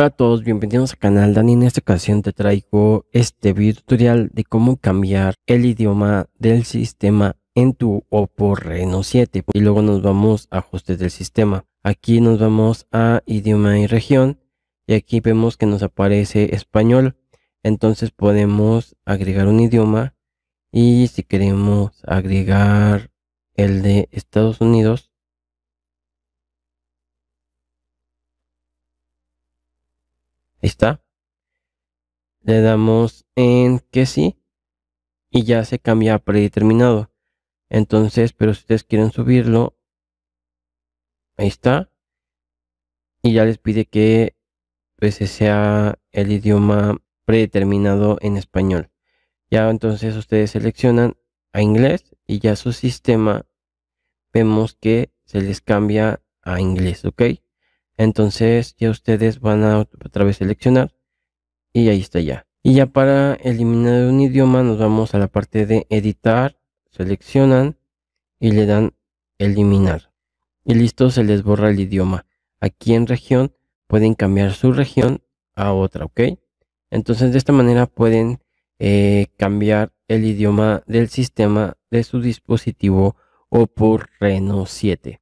Hola a todos, bienvenidos al canal Dani. En esta ocasión te traigo este video tutorial de cómo cambiar el idioma del sistema en tu Oppo Reno 7 y luego nos vamos a ajustes del sistema. Aquí nos vamos a idioma y región y aquí vemos que nos aparece español. Entonces podemos agregar un idioma y si queremos agregar el de Estados Unidos está. Le damos en que sí y ya se cambia a predeterminado. Entonces, pero si ustedes quieren subirlo, ahí está. Y ya les pide que pues, ese sea el idioma predeterminado en español. Ya entonces ustedes seleccionan a inglés y ya su sistema vemos que se les cambia a inglés, ¿ok? Entonces ya ustedes van a otra vez seleccionar y ahí está ya. Y ya para eliminar un idioma nos vamos a la parte de editar, seleccionan y le dan eliminar. Y listo, se les borra el idioma. Aquí en región pueden cambiar su región a otra, ¿ok? Entonces de esta manera pueden eh, cambiar el idioma del sistema de su dispositivo o por Reno 7.